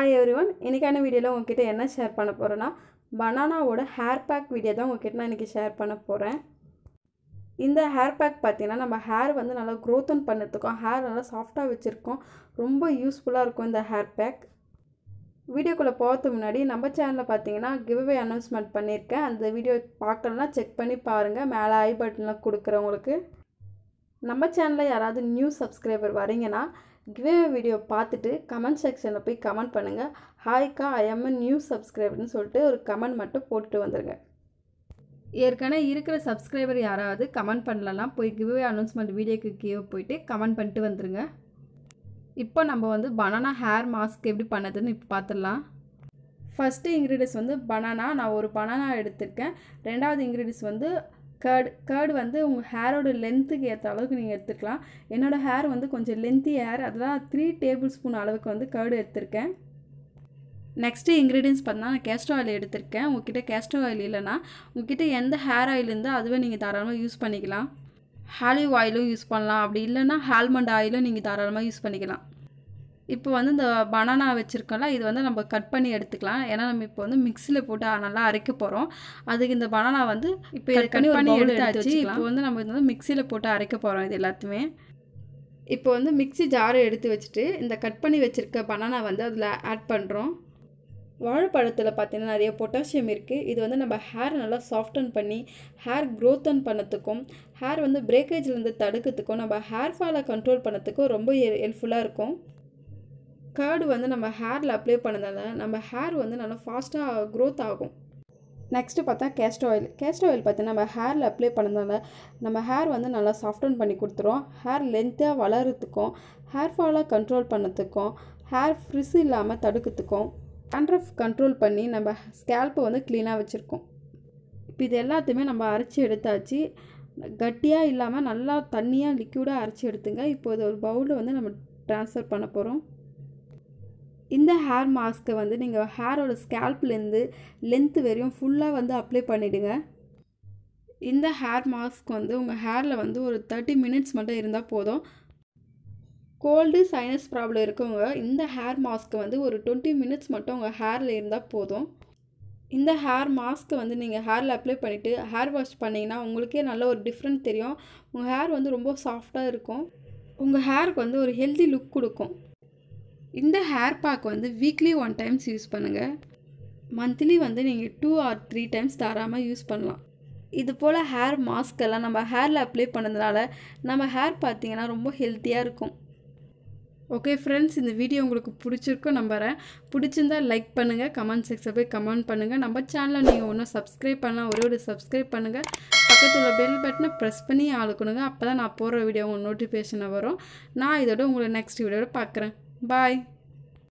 Hi every one இன்றைக்கான வீடியோவில் உங்ககிட்ட என்ன ஷேர் பண்ண போகிறேன்னா பனானாவோட ஹேர் பேக் வீடியோ தான் உங்ககிட்ட நான் இன்றைக்கி ஷேர் பண்ண போகிறேன் இந்த ஹேர் பேக் பார்த்திங்கன்னா நம்ம ஹேர் வந்து நல்லா க்ரோத் அண்ட் பண்ணுறதுக்கும் ஹேர் நல்லா சாஃப்டாக வச்சுருக்கோம் ரொம்ப யூஸ்ஃபுல்லாக இருக்கும் இந்த ஹேர் பேக் வீடியோக்குள்ளே போகிறதுக்கு முன்னாடி நம்ம சேனலில் பார்த்தீங்கன்னா கிவ்அவே அனௌன்ஸ்மெண்ட் பண்ணியிருக்கேன் அந்த வீடியோ பார்க்கலன்னா செக் பண்ணி பாருங்கள் மேலே ஐ பட்டனில் கொடுக்குறவங்களுக்கு நம்ம சேனலில் யாராவது நியூ சப்ஸ்கிரைபர் வரீங்கன்னா கிவ்வே வீடியோ பார்த்துட்டு கமெண்ட் செக்ஷனில் போய் கமெண்ட் பண்ணுங்கள் ஹாய்க்கா ஐ எம் நியூ சப்ஸ்கிரைபர்னு சொல்லிட்டு ஒரு கமெண்ட் மட்டும் போட்டுட்டு வந்துடுங்க ஏற்கனவே இருக்கிற சப்ஸ்கிரைபர் யாராவது கமெண்ட் பண்ணலாம் போய் கிவ்வே அனௌன்ஸ்மெண்ட் வீடியோக்கு கீழே போயிட்டு கமெண்ட் பண்ணிட்டு வந்துடுங்க இப்போ நம்ம வந்து பனானா ஹேர் மாஸ்க் எப்படி பண்ணதுன்னு இப்போ பார்த்துடலாம் ஃபஸ்ட்டு இன்க்ரீடியன்ஸ் வந்து பனானா நான் ஒரு பனானா எடுத்திருக்கேன் ரெண்டாவது இன்க்ரீடியன்ஸ் வந்து கேர்டு கேர்டு வந்து உங்கள் ஹேரோட லென்த்துக்கு ஏற்ற அளவுக்கு நீங்கள் எடுத்துக்கலாம் என்னோடய ஹேர் வந்து கொஞ்சம் லென்த்தி ஹேர் அதெல்லாம் த்ரீ டேபிள் ஸ்பூன் அளவுக்கு வந்து கேர்டு எடுத்திருக்கேன் நெக்ஸ்ட்டு இன்க்ரீடியன்ஸ் பார்த்தா நான் கேஸ்டர் ஆயில் எடுத்திருக்கேன் உங்ககிட்ட கேஸ்டர் ஆயில் இல்லைனா உங்ககிட்ட எந்த ஹேர் ஆயில் இருந்தால் அதுவே நீங்கள் தாராளமாக யூஸ் பண்ணிக்கலாம் ஹாலிவ் ஆயிலும் யூஸ் பண்ணலாம் அப்படி இல்லைனா ஹால்மண்ட் ஆயிலும் நீங்கள் தாராளமாக யூஸ் பண்ணிக்கலாம் இப்போ வந்து இந்த பனானா வச்சுருக்கோம்ல இது வந்து நம்ம கட் பண்ணி எடுத்துக்கலாம் ஏன்னா நம்ம இப்போ வந்து மிக்சியில் போட்டு நல்லா அரைக்க போகிறோம் அதுக்கு இந்த பனானா வந்து இப்போ கட் பண்ணி எடுத்தாச்சு இப்போ வந்து நம்ம இது வந்து மிக்சியில் போட்டு அரைக்க போகிறோம் இது எல்லாத்தையுமே இப்போ வந்து மிக்சி ஜாரை எடுத்து வச்சுட்டு இந்த கட் பண்ணி வச்சுருக்க பனானா வந்து அதில் ஆட் பண்ணுறோம் வாழைப்பழத்தில் பார்த்திங்கன்னா நிறைய பொட்டாசியம் இருக்குது இது வந்து நம்ம ஹேர் நல்லா சாஃப்டன் பண்ணி ஹேர் க்ரோத்தன் பண்ணத்துக்கும் ஹேர் வந்து பிரேக்கேஜ்லேருந்து தடுக்கிறதுக்கும் நம்ம ஹேர் ஃபாலை கண்ட்ரோல் பண்ணத்துக்கும் ரொம்ப ஹெல்ப்ஃபுல்லாக இருக்கும் கேர்டு வந்து நம்ம ஹேரில் அப்ளை பண்ணதால் நம்ம ஹேர் வந்து நல்லா ஃபாஸ்ட்டாக க்ரோத் ஆகும் நெக்ஸ்ட்டு பார்த்தா கேஸ்ட் ஆயில் கேஸ்ட் ஆயில் பார்த்து நம்ம ஹேரில் அப்ளை பண்ணதால் நம்ம ஹேர் வந்து நல்லா சாஃப்டன் பண்ணி கொடுத்துரும் ஹேர் லென்த்தாக வளர்கிறதுக்கும் ஹேர் ஃபாலாக கண்ட்ரோல் பண்ணத்துக்கும் ஹேர் ஃப்ரிஸ் இல்லாமல் தடுக்கிறதுக்கும் கண்ட்ரஃப் கண்ட்ரோல் பண்ணி நம்ம ஸ்கேல்ப்பை வந்து க்ளீனாக வச்சுருக்கோம் இப்போ இது எல்லாத்தையுமே நம்ம அரைச்சி எடுத்தாச்சு கட்டியாக இல்லாமல் நல்லா தண்ணியாக லிக்யூடாக அரைச்சி எடுத்துங்க இப்போ இது ஒரு பவுலில் வந்து நம்ம ட்ரான்ஸ்ஃபர் பண்ண போகிறோம் இந்த ஹேர் மாஸ்க்கை வந்து நீங்கள் ஹேரோட ஸ்கேல்ப்லேருந்து லென்த்து வரையும் ஃபுல்லாக வந்து அப்ளை பண்ணிவிடுங்க இந்த ஹேர் மாஸ்க் வந்து உங்கள் ஹேரில் வந்து ஒரு தேர்ட்டி மினிட்ஸ் மட்டும் இருந்தால் போதும் கோல்டு சைனஸ் ப்ராப்ளம் இருக்கவங்க இந்த ஹேர் மாஸ்க்கு வந்து ஒரு டுவெண்ட்டி மினிட்ஸ் மட்டும் உங்கள் ஹேரில் இருந்தால் போதும் இந்த ஹேர் மாஸ்க்கு வந்து நீங்கள் ஹேரில் அப்ளை பண்ணிவிட்டு ஹேர் வாஷ் பண்ணிங்கன்னா உங்களுக்கே நல்ல ஒரு டிஃப்ரெண்ட் தெரியும் உங்கள் ஹேர் வந்து ரொம்ப சாஃப்டாக இருக்கும் உங்கள் ஹேருக்கு வந்து ஒரு ஹெல்தி லுக் கொடுக்கும் இந்த ஹேர் பேக் வந்து வீக்லி ஒன் டைம்ஸ் யூஸ் பண்ணுங்கள் மந்த்லி வந்து நீங்கள் டூ ஆர் த்ரீ டைம்ஸ் தாராமல் யூஸ் பண்ணலாம் இது போல் ஹேர் எல்லாம் நம்ம ஹேரில் அப்ளை பண்ணதுனால நம்ம ஹேர் பார்த்திங்கன்னா ரொம்ப ஹெல்த்தியாக இருக்கும் ஓகே ஃப்ரெண்ட்ஸ் இந்த வீடியோ உங்களுக்கு பிடிச்சிருக்கோ நம்புகிறேன் பிடிச்சிருந்தால் லைக் பண்ணுங்கள் கமெண்ட் செக்ஷன் போய் கமெண்ட் பண்ணுங்கள் நம்ம சேனலை நீங்கள் ஒன்றும் சப்ஸ்கிரைப் பண்ணலாம் ஒரே ஒரு சப்ஸ்கிரைப் பண்ணுங்கள் பக்கத்தில் பெல் பட்டனை ப்ரெஸ் பண்ணி ஆளுக்கணுங்க அப்போ தான் நான் போடுற வீடியோ உங்களுக்கு நோட்டிஃபிகேஷனை வரும் நான் இதோட உங்களை நெக்ஸ்ட் வீடியோட பார்க்குறேன் Bye.